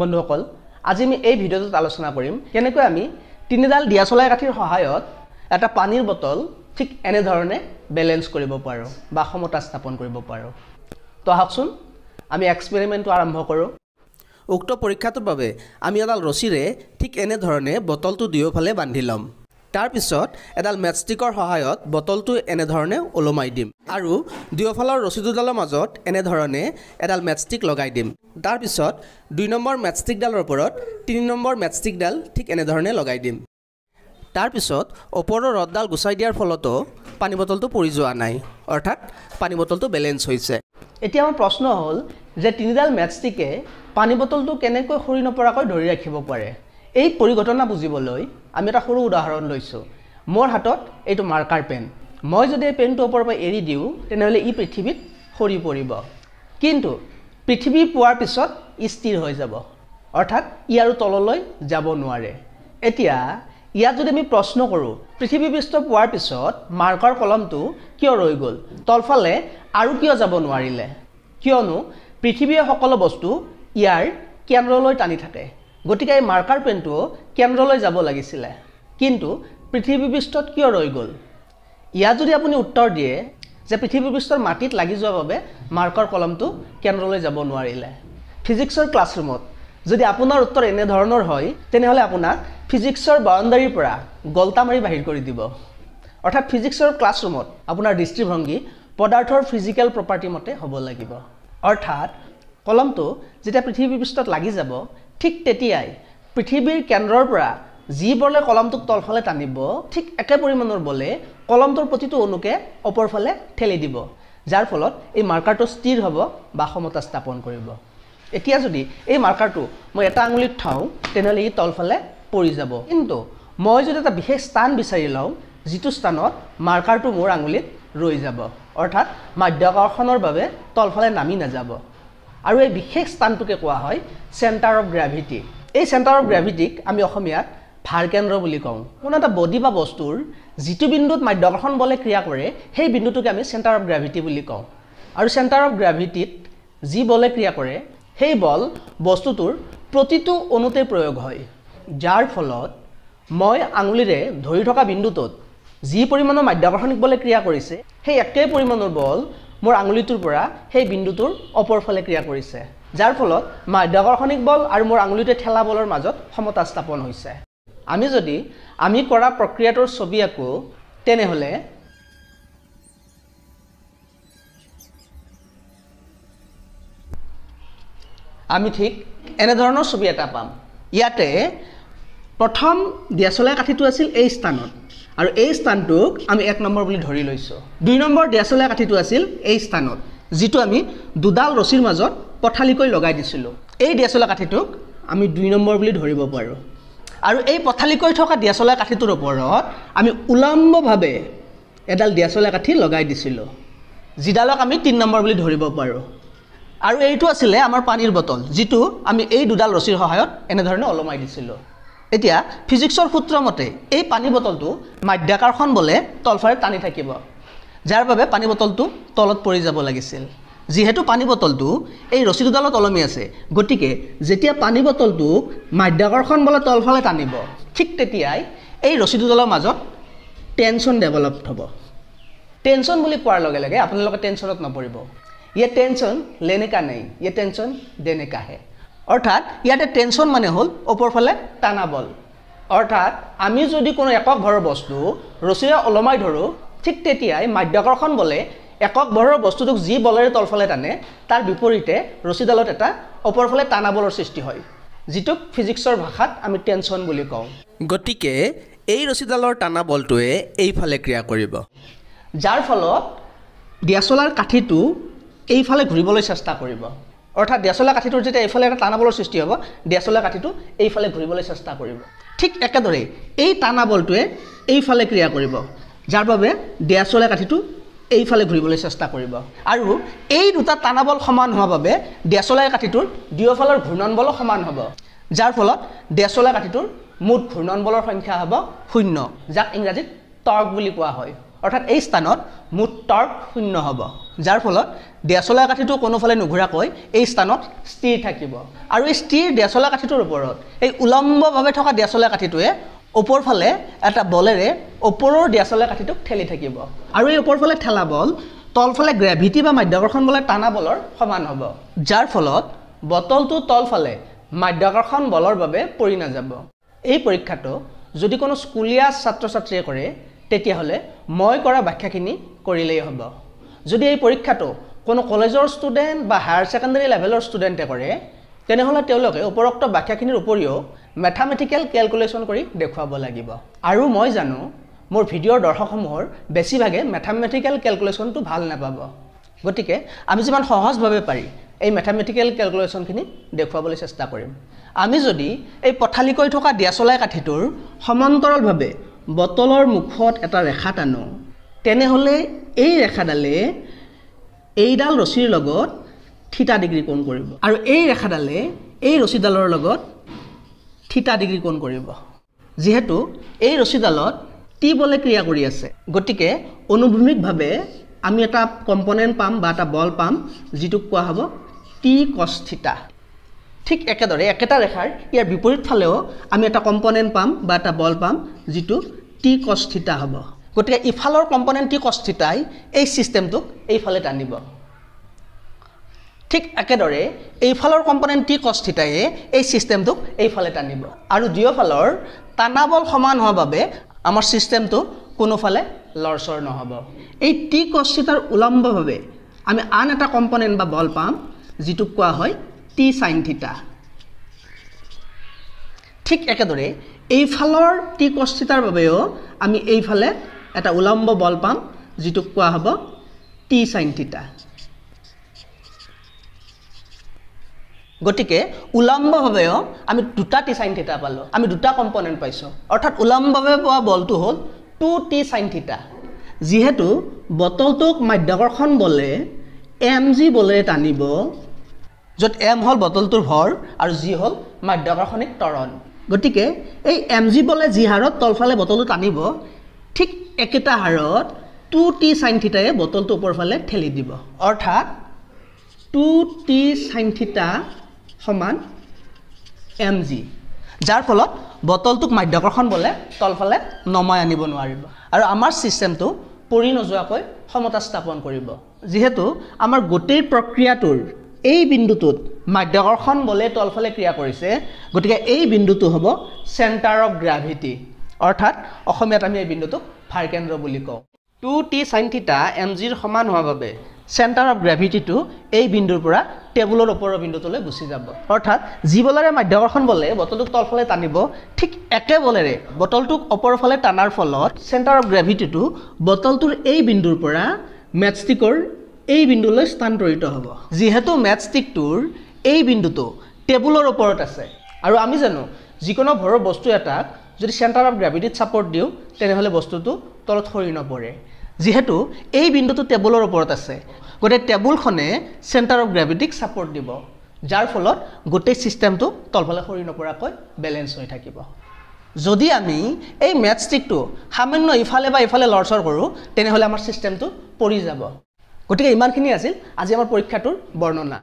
বন্ধুসকল আজি আমি এই ভিডিঅ'টোত আলোচনা কৰিম কেনেকৈ আমি তিনিডাল দিয়া চলাই কাঠিৰ সহায়ত এটা পানীৰ বটল ঠিক এনেধৰণে বেলেঞ্চ কৰিব পাৰোঁ বা সমতা স্থাপন কৰিব পাৰোঁ তো আহকচোন আমি এক্সপেৰিমেণ্টটো আৰম্ভ কৰোঁ উক্ত পৰীক্ষাটোৰ বাবে আমি এডাল ৰছীৰে ঠিক এনেধৰণে বটলটো দুয়োফালে বান্ধি ল'ম তাৰপিছত এডাল মেটষ্টিকৰ সহায়ত বটলটো এনেধৰণে ওলমাই দিম আৰু দুয়োফালৰ ৰচিদুডালৰ মাজত এনেধৰণে এডাল মেটষ্টিক লগাই দিম তাৰপিছত দুই নম্বৰ মেটষ্টিকডালৰ ওপৰত তিনি নম্বৰ মেটষ্টিকডাল ঠিক এনেধৰণে লগাই দিম তাৰপিছত ওপৰৰ ৰদডাল গুচাই দিয়াৰ ফলতো পানী বটলটো পৰি যোৱা নাই অৰ্থাৎ পানী বটলটো বেলেঞ্চ হৈছে এতিয়া আমাৰ প্ৰশ্ন হ'ল যে তিনিডাল মেটষ্টিকে পানী বটলটো কেনেকৈ সৰি নপৰাকৈ ধৰি ৰাখিব পাৰে এই পৰিঘটনা বুজিবলৈ আমি এটা সৰু উদাহৰণ লৈছোঁ মোৰ হাতত এইটো মাৰ্কাৰ পেন মই যদি এই পেনটো ওপৰৰ পৰা এৰি দিওঁ তেনেহ'লে ই পৃথিৱীত সৰি পৰিব কিন্তু পৃথিৱী পোৱাৰ পিছত ই স্থিৰ হৈ যাব অৰ্থাৎ ই আৰু তললৈ যাব নোৱাৰে এতিয়া ইয়াত যদি আমি প্ৰশ্ন কৰোঁ পৃথিৱী পৃষ্ঠ পোৱাৰ পিছত মাৰ্কৰ কলমটো কিয় ৰৈ গ'ল তলফালে আৰু কিয় যাব নোৱাৰিলে কিয়নো পৃথিৱীয়ে সকলো বস্তু ইয়াৰ কেন্দ্ৰলৈ টানি থাকে গতিকে এই মাৰ্কাৰ পেনটো কেন্দ্ৰলৈ যাব লাগিছিলে কিন্তু পৃথিৱী পৃষ্ঠত কিয় ৰৈ গ'ল ইয়াত যদি আপুনি উত্তৰ দিয়ে যে পৃথিৱী পৃষ্ঠৰ মাটিত লাগি যোৱাৰ বাবে মাৰ্কৰ কলমটো কেন্দ্ৰলৈ যাব নোৱাৰিলে ফিজিক্সৰ ক্লাছৰুমত যদি আপোনাৰ উত্তৰ এনেধৰণৰ হয় তেনেহ'লে আপোনাক ফিজিক্সৰ বাউণ্ডাৰীৰ পৰা গল্টা মাৰি বাহিৰ কৰি দিব অৰ্থাৎ ফিজিক্সৰ ক্লাছৰুমত আপোনাৰ দৃষ্টিভংগী পদাৰ্থৰ ফিজিকেল প্ৰপাৰ্টি মতে হ'ব লাগিব অৰ্থাৎ কলমটো যেতিয়া পৃথিৱী পৃষ্ঠত লাগি যাব ঠিক তেতিয়াই পৃথিৱীৰ কেন্দ্ৰৰ পৰা যি বলে কলমটোক তলফালে টানিব ঠিক একে পৰিমাণৰ বলে কলমটোৰ প্ৰতিটো অনুকে ওপৰফালে ঠেলি দিব যাৰ ফলত এই মাৰ্কাৰটো স্থিৰ হ'ব বা সমতা স্থাপন কৰিব এতিয়া যদি এই মাৰ্কাৰটো মই এটা আঙুলিত থওঁ তেনেহ'লে ই তলফালে পৰি যাব কিন্তু মই যদি এটা বিশেষ স্থান বিচাৰি লওঁ যিটো স্থানত মাৰ্কাৰটো মোৰ আঙুলিত ৰৈ যাব অৰ্থাৎ মাধ্যাকৰ্ষণৰ বাবে তলফালে নামি নাযাব আৰু এই বিশেষ স্থানটোকে কোৱা হয় চেণ্টাৰ অফ গ্ৰেভিটি এই চেণ্টাৰ অফ গ্ৰেভিটিক আমি অসমীয়াত ভাৰকেন্দ্ৰ বুলি কওঁ কোনো এটা বডি বা বস্তুৰ যিটো বিন্দুত মাধ্যাকৰ্ষণ বলে ক্ৰিয়া কৰে সেই বিন্দুটোকে আমি চেণ্টাৰ অফ গ্ৰেভিটি বুলি কওঁ আৰু চেণ্টাৰ অফ গ্ৰেভিটিত যি বলে ক্ৰিয়া কৰে সেই বল বস্তুটোৰ প্ৰতিটো অণুতে প্ৰয়োগ হয় যাৰ ফলত মই আঙুলিৰে ধৰি থকা বিন্দুটোত যি পৰিমাণৰ মাধ্যাকৰ্ষণিক বলে ক্ৰিয়া কৰিছে সেই একে পৰিমাণৰ বল মোৰ আঙুলিটোৰ পৰা সেই বিন্দুটোৰ অপৰফালে ক্ৰিয়া কৰিছে যাৰ ফলত মাধ্যাকৰ্ষণিক বল আৰু মোৰ আঙুলিটোৱে ঠেলা বলৰ মাজত সমতা স্থাপন হৈছে আমি যদি আমি কৰা প্ৰক্ৰিয়াটোৰ ছবি আঁকো তেনেহ'লে আমি ঠিক এনেধৰণৰ ছবি এটা পাম ইয়াতে প্ৰথম ডিয়াচলাই কাঠিটো আছিল এই স্থানত আৰু এই স্থানটোক আমি এক নম্বৰ বুলি ধৰি লৈছোঁ দুই নম্বৰ ডিয়াচলাই কাঠিটো আছিল এই স্থানত যিটো আমি দুডাল ৰছীৰ মাজত পথালিকৈ লগাই দিছিলোঁ এই ডিয়াচলা কাঠিটোক আমি দুই নম্বৰ বুলি ধৰিব পাৰোঁ আৰু এই পথালিকৈ থকা দিয়াচলা কাঠিটোৰ ওপৰত আমি উলম্বভাৱে এডাল দিয়াচলা কাঠি লগাই দিছিলোঁ যিডালক আমি তিনি নম্বৰ বুলি ধৰিব পাৰোঁ আৰু এইটো আছিলে আমাৰ পানীৰ বটল যিটো আমি এই দুডাল ৰছীৰ সহায়ত এনেধৰণে ওলমাই দিছিলোঁ এতিয়া ফিজিক্সৰ সূত্ৰমতে এই পানী বটলটো মাধ্যাকাৰখন বোলে তলফাৰে টানি থাকিব যাৰ বাবে পানী বটলটো তলত পৰি যাব লাগিছিল যিহেতু পানী বটলটো এই ৰছী দুডালত অলমি আছে গতিকে যেতিয়া পানী বটলটো মাধ্যাকৰ্ষণ বলে তলফালে টানিব ঠিক তেতিয়াই এই ৰছী দুডালৰ মাজত টেনশ্যন ডেভেলপ হ'ব টেনশ্যন বুলি কোৱাৰ লগে লগে আপোনালোকে টেনশ্যনত নপৰিব ইয়াত টেনচন লেনেকা নাই ইয়াত টেনচন দেনেকাহে অৰ্থাৎ ইয়াতে টেনশ্যন মানে হ'ল ওপৰফালে টানা বল অৰ্থাৎ আমি যদি কোনো একক ঘৰৰ বস্তু ৰছীৰে ওলমাই ধৰোঁ ঠিক তেতিয়াই মাধ্যাকৰ্ষণ বলে একক বৰৰ বস্তুটোক যি বলেৰে তলফালে টানে তাৰ বিপৰীতে ৰছীডালত এটা ওপৰফালে টানা বলৰ সৃষ্টি হয় যিটোক ফিজিক্সৰ ভাষাত আমি টেনশ্যন বুলি কওঁ গতিকে এই ৰছীডালৰ টানা বলটোৱে এইফালে ক্ৰিয়া কৰিব যাৰ ফলত ডিয়াচলাৰ কাঠিটো এইফালে ঘূৰিবলৈ চেষ্টা কৰিব অৰ্থাৎ ডেচলা কাঠিটোৰ যেতিয়া এইফালে এটা টানাবলৰ সৃষ্টি হ'ব ডেচলা কাঠিটো এইফালে ঘূৰিবলৈ চেষ্টা কৰিব ঠিক একেদৰেই এই টানাবলটোৱে এইফালে ক্ৰিয়া কৰিব যাৰ বাবে ডেচলা কাঠিটো এইফালে ঘূৰিবলৈ চেষ্টা কৰিব আৰু এই দুটা টানাবল সমান হোৱাৰ বাবে ডেচলাই কাঠিটোৰ দুয়োফালৰ বলো সমান হ'ব যাৰ ফলত ডেচলাই কাঠিটোৰ মুঠ ঘূৰ্ণন বলৰ সংখ্যা হ'ব শূন্য যাক ইংৰাজীত টৰ্ক বুলি কোৱা হয় অৰ্থাৎ এই স্থানত মুঠ টৰ্ক শূন্য হ'ব যাৰ ফলত ডেচলাই কাঠিটো কোনোফালে নুঘূৰাকৈ এই স্থানত স্থিৰ থাকিব আৰু এই স্থিৰ ডেচলাই কাঠিটোৰ ওপৰত এই উলম্বভাৱে থকা ডেচলাই কাঠিটোৱে ওপৰফালে এটা বলেৰে ওপৰৰ ডিয়াচলে কাঠিটোক ঠেলি থাকিব আৰু এই ওপৰফালে ঠেলা বল তলফালে গ্ৰেভিটি বা মাধ্যাকৰ্ষণ বলে টানা বলৰ সমান হ'ব যাৰ ফলত বটলটো তলফালে মাধ্যাকৰ্ষণ বলৰ বাবে পৰি নাযাব এই পৰীক্ষাটো যদি কোনো স্কুলীয়া ছাত্ৰ ছাত্ৰীয়ে কৰে তেতিয়াহ'লে মই কৰা ব্যাখ্যাখিনি কৰিলেই হ'ব যদি এই পৰীক্ষাটো কোনো কলেজৰ ষ্টুডেণ্ট বা হায়াৰ ছেকেণ্ডেৰী লেভেলৰ ষ্টুডেণ্টে কৰে তেনেহ'লে তেওঁলোকে উপৰোক্ত বাক্যাখিনিৰ উপৰিও মেথামেটিকেল কেলকুলেশ্যন কৰি দেখুৱাব লাগিব আৰু মই জানো মোৰ ভিডিঅ'ৰ দৰ্শকসমূহৰ বেছিভাগে মেথামেটিকেল কেলকুলেশ্যনটো ভাল নাপাব গতিকে আমি যিমান সহজভাৱে পাৰি এই মেথামেটিকেল কেলকুলেশ্যনখিনি দেখুৱাবলৈ চেষ্টা কৰিম আমি যদি এই পথালিকৈ থকা দিয়াচলাই কাঠিটোৰ সমান্তৰালভাৱে বটলৰ মুখত এটা ৰেখা টানো তেনেহ'লে এই ৰেখাডালে এইডাল ৰচীৰ লগত থিতা ডিগ্ৰী কোণ কৰিব আৰু এই ৰেখাডালে এই ৰছীডালৰ লগত থিতা ডিগ্ৰী কোণ কৰিব যিহেতু এই ৰছীডালত টি বলে ক্ৰিয়া কৰি আছে গতিকে অনুভূমিকভাৱে আমি এটা কম্পনেণ্ট পাম বা এটা বল পাম যিটোক কোৱা হ'ব টি কষ্টিতা ঠিক একেদৰে একেটা ৰেখাৰ ইয়াৰ বিপৰীত ফালেও আমি এটা কম্পনেণ্ট পাম বা এটা বল পাম যিটো টি কষ্টিতা হ'ব গতিকে ইফালৰ কম্পনেণ্ট টি কষ্টিতাই এই চিষ্টেমটোক এইফালে টানিব ঠিক একেদৰে এইফালৰ কম্পনেণ্ট টি কষ্টিতায়ে এই চিষ্টেমটোক এইফালে টানিব আৰু দুয়োফালৰ টানাবল সমান হোৱাৰ বাবে আমাৰ চিষ্টেমটো কোনোফালে লৰচৰ নহ'ব এই টি কষ্টিতাৰ উলম্বভাৱে আমি আন এটা কম্পনেণ্ট বা বল পাম যিটোক কোৱা হয় টি চাইনথিতা ঠিক একেদৰে এইফালৰ টি কষ্টিতাৰ বাবেও আমি এইফালে এটা উলম্ব বল পাম যিটোক কোৱা হ'ব টি চাইনথিতা গতিকে উলম্বভাৱেও আমি দুটা টি চাইন থিতা পালোঁ আমি দুটা কম্পনেণ্ট পাইছোঁ অৰ্থাৎ উলম্বভাৱে পোৱা বলটো হ'ল টু টি চাইন থিতা যিহেতু বটলটোক মাধ্যাকৰ্ষণ বলে এম জি বলেৰে টানিব য'ত এম হ'ল বটলটোৰ ভৰ আৰু জি হ'ল মাধ্যাকৰ্ষণিক তৰণ গতিকে এই এম জি বলে যি হাৰত তলফালে বটলটো টানিব ঠিক একেটা হাৰত টু টি চাইন থিতাই বটলটো ওপৰফালে ঠেলি দিব অৰ্থাৎ টু টি চাইন থিতা সমান এম জি যাৰ ফলত বটলটোক মাধ্যাকৰ্ষণ বলে তলফালে নমাই আনিব নোৱাৰিব আৰু আমাৰ ছিষ্টেমটো পৰি নোযোৱাকৈ সমতা স্থাপন কৰিব যিহেতু আমাৰ গোটেই প্ৰক্ৰিয়াটোৰ এই বিন্দুটোত মাধ্যাকৰ্ষণ বলে তলফালে ক্ৰিয়া কৰিছে গতিকে এই বিন্দুটো হ'ব চেণ্টাৰ অফ গ্ৰেভিটি অৰ্থাৎ অসমীয়াত আমি এই বিন্দুটোক ভাৰকেন্দ্ৰ বুলি কওঁ two T sine theta M জিৰ সমান হোৱাৰ বাবে চেণ্টাৰ অফ গ্ৰেভিটিটো এই বিন্দুৰ পৰা টেবুলৰ ওপৰৰ বিন্দুটোলৈ গুচি যাব অৰ্থাৎ যি বলেৰে মাধ্যাকৰ্ষণ বলে বটলটোক তলফালে টানিব ঠিক একে বলেৰে বটলটোক ওপৰফালে টানাৰ ফলত চেণ্টাৰ অফ গ্ৰেভিটিটো বটলটোৰ এই বিন্দুৰ পৰা মেটষ্টিকৰ এই বিন্দুলৈ স্থানান্তৰিত হ'ব যিহেতু মেটষ্টিকটোৰ এই বিন্দুটো টেবুলৰ ওপৰত আছে আৰু আমি জানো যিকোনো ভৰৰ বস্তু এটাক যদি চেণ্টাৰ অফ গ্ৰেভিটিত ছাপৰ্ট দিওঁ তেনেহ'লে বস্তুটো তলত সৰি নপৰে যিহেতু এই বিন্দুটো টেবুলৰ ওপৰত আছে গতিকে টেবুলখনে চেণ্টাৰ অফ গ্ৰেভিটিক ছাপৰ্ট দিব যাৰ ফলত গোটেই ছিষ্টেমটো তলফালে সৰি নপৰাকৈ বেলেঞ্চ হৈ থাকিব যদি আমি এই মেথ ষ্টিকটো সামান্য ইফালে বা ইফালে লৰচৰ কৰোঁ তেনেহ'লে আমাৰ ছিষ্টেমটো পৰি যাব গতিকে ইমানখিনি আছিল আজি আমাৰ পৰীক্ষাটোৰ বৰ্ণনা